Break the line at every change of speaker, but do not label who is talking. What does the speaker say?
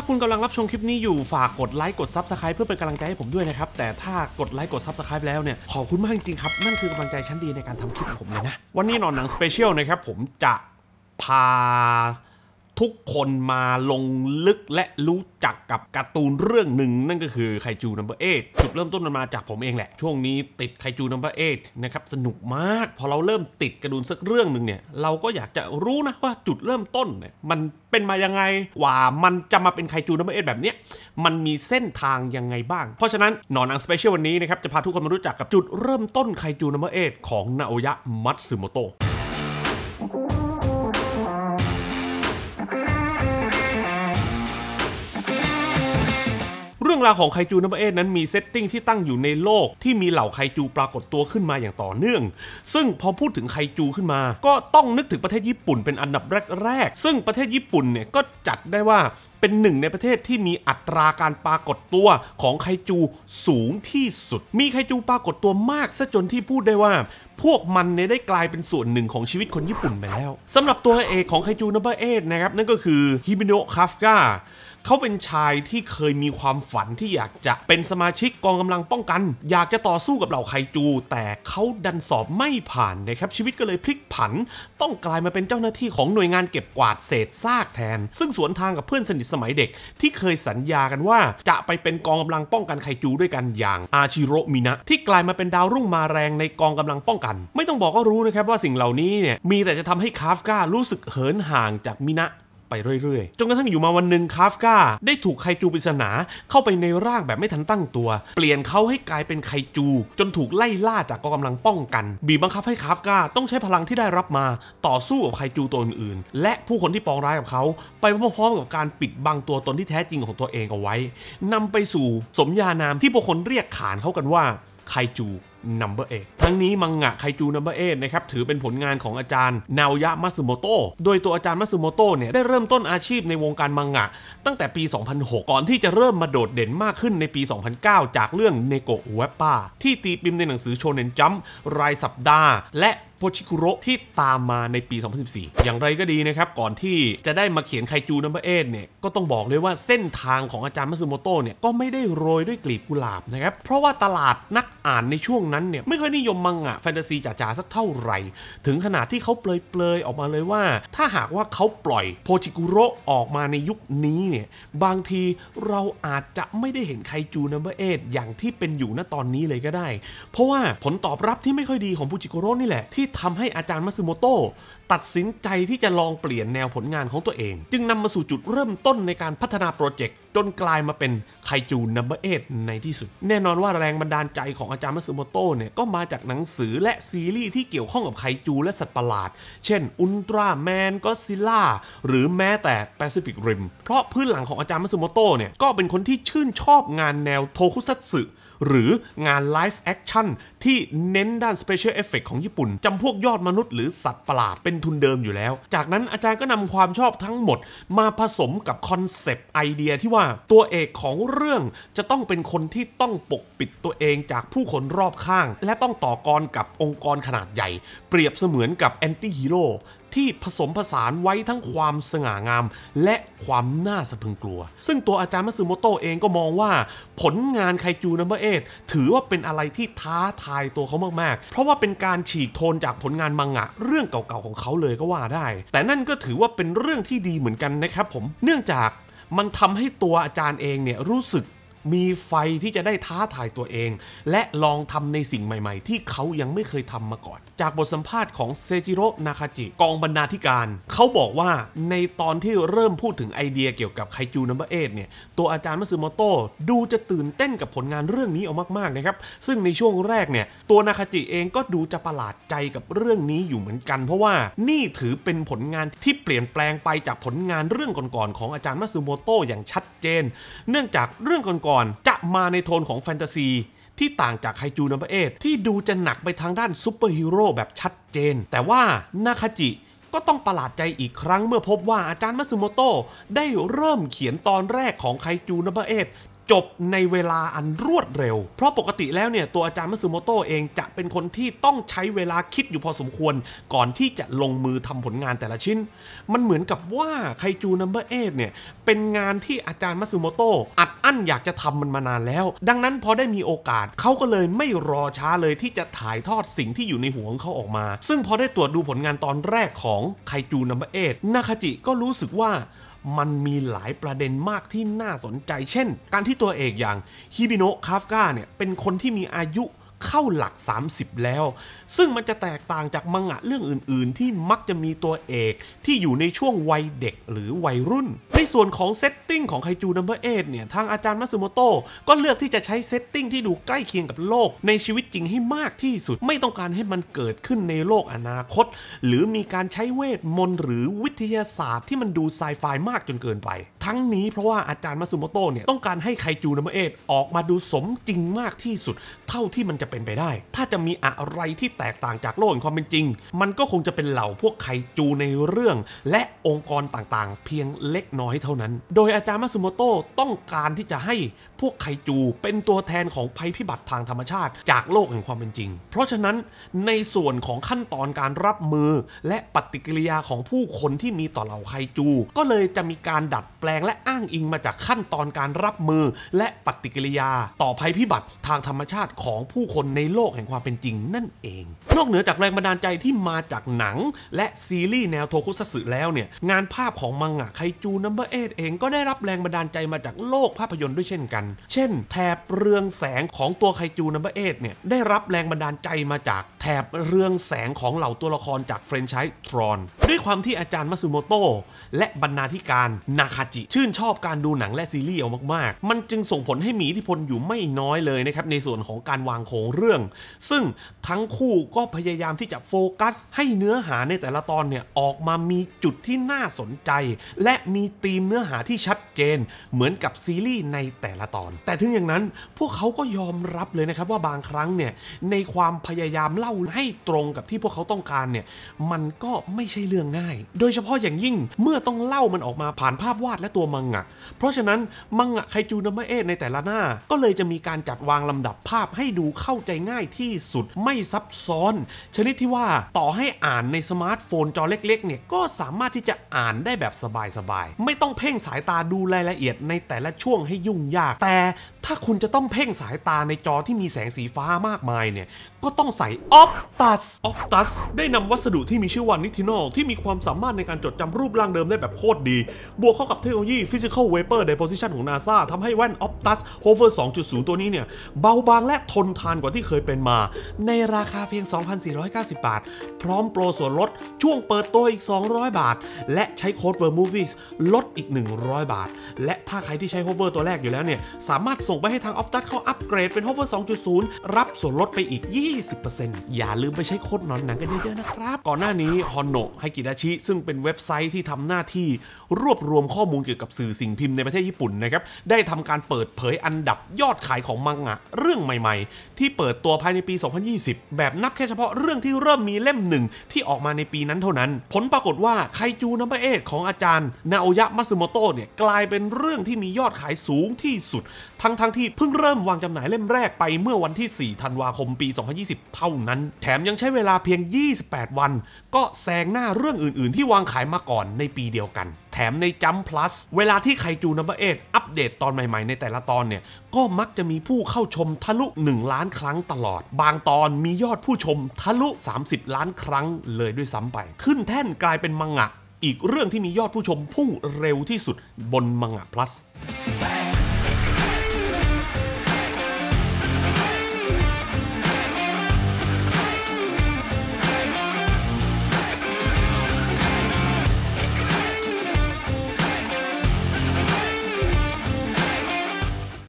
าคุณกำลังรับชมคลิปนี้อยู่ ฝากกดไลค์กดซับสไครป์เพื่อเป็นกำลังใจให้ผมด้วยนะครับ แต่ถ้ากดไลค์กดซับสไครป์แล้วเนี่ย ขอบคุณมากจริงๆครับ นั่นคือกำลังใจชั้นดีในการทำคลิปของผมเลยนะ วันนี้นอนหนังสเปเชียลนะครับ ผมจะพาทุกคนมาลงลึกและรู้จักกับการ์ตูนเรื่องหนึ่งนั่นก็คือไคจูนัมเบอร์เอทจุดเริ่มต้นมันมาจากผมเองแหละช่วงนี้ติดไคจูนัมเบอร์เอทนะครับสนุกมาก พอเราเริ่มติดการ์ตูนสักเรื่องหนึ่งเนี่ยเราก็อยากจะรู้นะว่าจุดเริ่มต้นเนี่ยมันเป็นมายังไงกว่ามันจะมาเป็นไคจูนัมเบอร์เอทแบบเนี้ยมันมีเส้นทางยังไงบ้าง เพราะฉะนั้นหนอนังสเปเชียลวันนี้นะครับจะพาทุกคนมารู้จักกับจุดเริ่มต้นไคจูนัมเบอร์เอทของนาโอยะมัตสึโมโตะรื่องราวของไคจูนัมเบอร์เอนั้นมีเซตติ้งที่ตั้งอยู่ในโลกที่มีเหล่าไคจูปรากฏตัวขึ้นมาอย่างต่อเนื่อง ซึ่งพอพูดถึงไคจูขึ้นมา ก็ต้องนึกถึงประเทศญี่ปุ่นเป็นอันดับแรกๆ ซึ่งประเทศญี่ปุ่นเนี่ยก็จัดได้ว่าเป็นหนึ่งในประเทศที่มีอัตราการปรากฏตัวของไคจูสูงที่สุด มีไคจูปรากฏตัวมากซะจนที่พูดได้ว่า พวกมันเนี่ยได้กลายเป็นส่วนหนึ่งของชีวิตคนญี่ปุ่นไปแล้วสำหรับตัวเอกของไคจูนัมเบอร์เอนะครับนั่นก็คือฮิบิโนะคาฟกาเขาเป็นชายที่เคยมีความฝันที่อยากจะเป็นสมาชิกกองกำลังป้องกัน อยากจะต่อสู้กับเหล่าไคจู แต่เขาดันสอบไม่ผ่านนะครับชีวิตก็เลยพลิกผันต้องกลายมาเป็นเจ้าหน้าที่ของหน่วยงานเก็บกวาดเศษซากแทน ซึ่งสวนทางกับเพื่อนสนิทสมัยเด็กที่เคยสัญญากันว่าจะไปเป็นกองกำลังป้องกันไคจูด้วยกันอย่าง อาชิโรมินะ ที่กลายมาเป็นดาวรุ่งมาแรงในกองกำลังป้องกัน ไม่ต้องบอกก็รู้นะครับว่าสิ่งเหล่านี้เนี่ยมีแต่จะทำให้คาฟการู้สึกเหินห่างจากมินะไปเรื่อยๆจนกระทั่งอยู่มาวันหนึ่งคาฟกาได้ถูกไคจูปริศนาเข้าไปในร่างแบบไม่ทันตั้งตัว เปลี่ยนเขาให้กลายเป็นไคจู จนถูกไล่ล่าจากกองกำลังป้องกัน บีบบังคับให้คาฟกาต้องใช้พลังที่ได้รับมาต่อสู้กับไคจูตัวอื่นๆ และผู้คนที่ปองร้ายกับเขา ไปพร้อมๆกับการปิดบังตัวตนที่แท้จริงของตัวเองเอาไว้ นำไปสู่สมญานามที่ผู้คนเรียกขานเขากันว่าไคจูนัมเบอร์เอทั้งนี้มังงะไคจูนัมเบอร์เอนะครับ ถือเป็นผลงานของอาจารย์นาวยะมัสึโมโตโดยตัวอาจารย์มัสึโมโตเนี่ยได้เริ่มต้นอาชีพในวงการมังงะตั้งแต่ปี 2006 ก่อนที่จะเริ่มมาโดดเด่นมากขึ้นในปี 2009 จากเรื่องเนโกะอุเวป้าที่ตีพิมพ์ในหนังสือโชเนนจัมรายสัปดาห์และโพชิคุโรที่ตามมาในปี 2014 อย่างไรก็ดีนะครับ ก่อนที่จะได้มาเขียนไคจูนัมเบอร์เอทเนี่ยก็ต้องบอกเลยว่าเส้นทางของอาจารย์มัซึโมโตเนี่ยก็ไม่ได้โรยด้วยกลีบกุหลาบนะครับเพราะว่าตลาดนักอ่านในช่วงนั้นเนี่ยไม่ค่อยนิยมมังงะแฟนตาซีจ๋าๆ สักเท่าไหร่ ถึงขนาดที่เขาเปลยๆออกมาเลยว่า ถ้าหากว่าเขาปล่อยโพจิกุโรออกมาในยุคนี้เนี่ยบางทีเราอาจจะไม่ได้เห็นไคจูนัมเบอร์เอทอย่างที่เป็นอยู่ณตอนนี้เลยก็ได้ เพราะว่าผลตอบรับที่ไม่ค่อยดีของโพจิกุโรนี่แหละ ที่ทำให้อาจารย์มัซึโมโตตัดสินใจที่จะลองเปลี่ยนแนวผลงานของตัวเอง จึงนำมาสู่จุดเริ่มต้นในการพัฒนาโปรเจกต์ จนกลายมาเป็นไคจูนัมเบอร์เอทในที่สุด แน่นอนว่าแรงบันดาลใจของอาจารย์มัซึโมโตะเนี่ย ก็มาจากหนังสือและซีรีส์ที่เกี่ยวข้องกับไคจูและสัตว์ประหลาด เช่นอุลตร้าแมนก็ซิล่าหรือแม้แต่แปซิฟิกริมเพราะพื้นหลังของอาจารย์มัซึโมโตะเนี่ยก็เป็นคนที่ชื่นชอบงานแนวโทคุซัตสึหรืองานไลฟ์แอคชั่นที่เน้นด้านสเปเชียลเอฟเฟกของญี่ปุ่นจำพวกยอดมนุษย์หรือสัตว์ประหลาด เป็นทุนเดิมอยู่แล้ว จากนั้นอาจารย์ก็นำความชอบทั้งหมดมาผสมกับคอนเซปต์ไอเดียที่ว่าตัวเอกของเรื่อง จะต้องเป็นคนที่ต้องปกปิดตัวเองจากผู้คนรอบข้าง และต้องต่อกรกับองค์กรขนาดใหญ่ เปรียบเสมือนกับแอนตี้ฮีโร่ที่ผสมผสานไว้ทั้งความสง่างาม และความน่าสะพึงกลัว ซึ่งตัวอาจารย์มัซึโมโตะเองก็มองว่า ผลงานไคจูนัมเบอร์เอทถือว่าเป็นอะไรที่ท้าทายตัวเขามาก ๆ เพราะว่าเป็นการฉีกโทนจากผลงานมังงะ เรื่องเก่าๆของเขาเลยก็ว่าได้ แต่นั่นก็ถือว่าเป็นเรื่องที่ดีเหมือนกันนะครับผม เนื่องจากมันทำให้ตัวอาจารย์เองเนี่ยรู้สึกมีไฟที่จะได้ท้าทายตัวเอง และลองทำในสิ่งใหม่ ๆ ที่เขายังไม่เคยทำมาก่อน จากบทสัมภาษณ์ของเซจิโร่ นาคาจิ กองบรรณาธิการ เขาบอกว่าในตอนที่เริ่มพูดถึงไอเดียเกี่ยวกับไคจูนัมเบอร์เอเนี่ยตัวอาจารย์มัซึโมโตะดูจะตื่นเต้นกับผลงานเรื่องนี้ เอามาก ๆ นะครับ ซึ่งในช่วงแรกเนี่ยตัวนาคาจิเองก็ดูจะประหลาดใจกับเรื่องนี้อยู่เหมือนกัน เพราะว่านี่ถือเป็นผลงานที่เปลี่ยนแปลงไปจากผลงานเรื่องก่อนๆของอาจารย์มัซึโมโตะอย่างชัดเจน เนื่องจากเรื่องก่อนรจะมาในโทนของแฟนตาซี ที่ต่างจากไฮจูนัมเบอเอทที่ดูจะหนักไปทางด้านซูเปอร์ฮีโร่แบบชัดเจน แต่ว่า นาคาจิ ก็ต้องประหลาดใจอีกครั้งเมื่อพบว่าอาจารย์มัซึโมโตะได้เริ่มเขียนตอนแรกของไคจูนับเบอร์เอทจบในเวลาอันรวดเร็ว เพราะปกติแล้วเนี่ย ตัวอาจารย์มัซูโมโตะเองจะเป็นคนที่ต้องใช้เวลาคิดอยู่พอสมควร ก่อนที่จะลงมือทำผลงานแต่ละชิ้น มันเหมือนกับว่าไคจูนัมเบอร์เอทเนี่ย เป็นงานที่อาจารย์มัซูโมโตะอัดอั้นอยากจะทำมันมานานแล้ว ดังนั้นพอได้มีโอกาสเขาก็เลยไม่รอช้าเลยที่จะถ่ายทอดสิ่งที่อยู่ในหัวของเขาออกมา ซึ่งพอได้ตรวจดูผลงานตอนแรกของไคจูนัมเบอร์เอทนาคาจิก็รู้สึกว่ามันมีหลายประเด็นมากที่น่าสนใจ เช่น การที่ตัวเอกอย่างฮิบิโนะคาฟกาเนี่ย เป็นคนที่มีอายุเข้าหลัก 30 แล้ว ซึ่งมันจะแตกต่างจากมังงะเรื่องอื่นๆ ที่มักจะมีตัวเอก ที่อยู่ในช่วงวัยเด็กหรือวัยรุ่น ในส่วนของเซตติ้งของไคจูนัมเบอร์เอเนี่ยทางอาจารย์มัซูโมโตะก็เลือกที่จะใช้เซตติ้งที่ดูใกล้เคียงกับโลกในชีวิตจริงให้มากที่สุดไม่ต้องการให้มันเกิดขึ้นในโลกอนาคต หรือมีการใช้เวทมนต์หรือวิทยาศาสตร์ ที่มันดูไซไฟมากจนเกินไปทั้งนี้เพราะว่าอาจารย์มัซูโมโตะเนี่ยต้องการให้ไคจูนัมเบอร์เอออกมาดูสมจริงมากที่สุด เท่าที่มันจะเป็นไปได้ ถ้าจะมีอะไรที่แตกต่างจากโลกแห่งความเป็นจริง มันก็คงจะเป็นเหล่าพวกไคจูในเรื่อง และองค์กรต่างๆ เพียงเล็กน้อยเท่านั้น โดยอาจารย์มาซุโมโตะต้องการที่จะใหพวกไคจูเป็นตัวแทนของภัยพิบัติทางธรรมชาติ จากโลกแห่งความเป็นจริง เพราะฉะนั้นในส่วนของขั้นตอนการรับมือ และปฏิกิริยาของผู้คนที่มีต่อเหล่าไคจู ก็เลยจะมีการดัดแปลงและอ้างอิงมาจากขั้นตอนการรับมือ และปฏิกิริยา ต่อภัยพิบัติทางธรรมชาติของผู้คนในโลกแห่งความเป็นจริง นั่นเอง นอกเหนือจากแรงบันดาลใจที่มาจากหนังและซีรีส์แนวโทคุซัสึแล้วเนี่ยงานภาพของมังงะไคจูนัมเบอร์เอเองก็ได้รับแรงบันดาลใจมาจากโลกภาพยนตร์ด้วยเช่นกันเช่นแถบเรืองแสงของตัวไคจูนัมเบอร์เอทเนี่ยได้รับแรงบันดาลใจมาจากแถบเรืองแสงของเหล่าตัวละครจากเฟรนช์ไชส์ทรอนด้วยความที่อาจารย์มัซุโมโตะและบรรณาธิการนาคาจิ ชื่นชอบการดูหนังและซีรีส์เอามากๆ มันจึงส่งผลให้มีอิทธิพลอยู่ไม่น้อยเลยนะครับในส่วนของการวางโครงเรื่อง ซึ่งทั้งคู่ก็พยายามที่จะโฟกัส ให้เนื้อหาในแต่ละตอนเนี่ยออกมามีจุดที่น่าสนใจ และมีธีมเนื้อหาที่ชัดเจนเหมือนกับซีรีส์ในแต่ละตอนอนแต่ถึงอย่างนั้นพวกเขาก็ยอมรับเลยนะครับ ว่าบางครั้งเนี่ย ในความพยายามเล่าให้ตรงกับที่พวกเขาต้องการเนี่ยมันก็ไม่ใช่เรื่องง่าย โดยเฉพาะอย่างยิ่งเมื่อต้องเล่ามันออกมาผ่านภาพวาดและตัวมังงะเพราะฉะนั้นมังงะไคจูนามะเอะในแต่ละหน้า ก็เลยจะมีการจัดวางลำดับภาพให้ดูเข้าใจง่ายที่สุดไม่ซับซ้อน ชนิดที่ว่าต่อให้อ่านในสมาร์ทโฟนจอเล็กๆเนี่ยก็สามารถที่จะอ่านได้แบบสบายๆไม่ต้องเพ่งสายตาดูรายละเอียด ในแต่ละช่วงให้ยุ่งยากแตแต่ถ้าคุณจะต้องเพ่งสายตาในจอที่มีแสงสีฟ้ามากมายเนี่ยก็ต้องใส่ออปตัสออปตัสได้นำวัสดุที่มีชื่อว่านิทินอลที่มีความสามารถในการจดจำรูปร่างเดิมได้แบบโคตรดี บวกเข้ากับเทคโนโลยี Physical Vapor Deposition ของ NASA ทำให้แว่นออปตัสโฮเวอร์2.0 ตัวนี้เนี่ย เบาบางและทนทานกว่าที่เคยเป็นมา ในราคาเพียง 2,490 บาท พร้อมโปรส่วนลด ช่วงเปิดตัวอีก 200 บาท และใช้โค้ด Ver Movies ลดอีก 100 บาท และถ้าใครที่ใช้โฮเวอร์ตัวแรกอยู่แล้วเนี่ยสามารถส่งไปให้ทางออปตัสเขาอัปเกรดเป็นโฮเวอร์2.0 รับส่วนลดไปอีก 20 20%อย่าลืมไปใช้โค้ดนอนหนังกันเยอะๆนะครับ ก่อนหน้านี้ฮอนโนไฮกิดาชิซึ่งเป็นเว็บไซต์ที่ทำหน้าที่รวบรวมข้อมูลเกี่ยวกับสื่อสิ่งพิมพ์ในประเทศญี่ปุ่นนะครับ ได้ทำการเปิดเผยอันดับยอดขายของมังงะ เรื่องใหม่ๆ ที่เปิดตัวภายในปี 2020 แบบนับแค่เฉพาะเรื่องที่เริ่มมีเล่มหนึ่งที่ออกมาในปีนั้นเท่านั้น ผลปรากฏว่าไคจูนัมเบเอทของอาจารย์นาโอยะมัซึโมโตะเนี่ยกลายเป็นเรื่องที่มียอดขายสูงที่สุดทั้งๆทที่เพิ่งเริ่มวางจำหน่ายเล่มแรกไปเมื่อวันที่ 4 ธันวาคมปี 2020 2 0 เท่านั้น แถมยังใช้เวลาเพียง 28 วัน ก็แซงหน้าเรื่องอื่นๆ ที่วางขายมาก่อนในปีเดียวกัน แถมในจัมพลัสเวลาที่ไคจูนัมเบอร์เอ็อัปเดตตอนใหม่ๆ ในแต่ละตอนเนี่ย ก็มักจะมีผู้เข้าชมทะลุ 1 ล้านครั้งตลอด บางตอนมียอดผู้ชมทะลุ 30 ล้านครั้งเลยด้วยซ้ำไป ขึ้นแท่นกลายเป็นมังงะ อีกเรื่องที่มียอดผู้ชมพุ่งเร็วที่สุดบนมังงะพลัส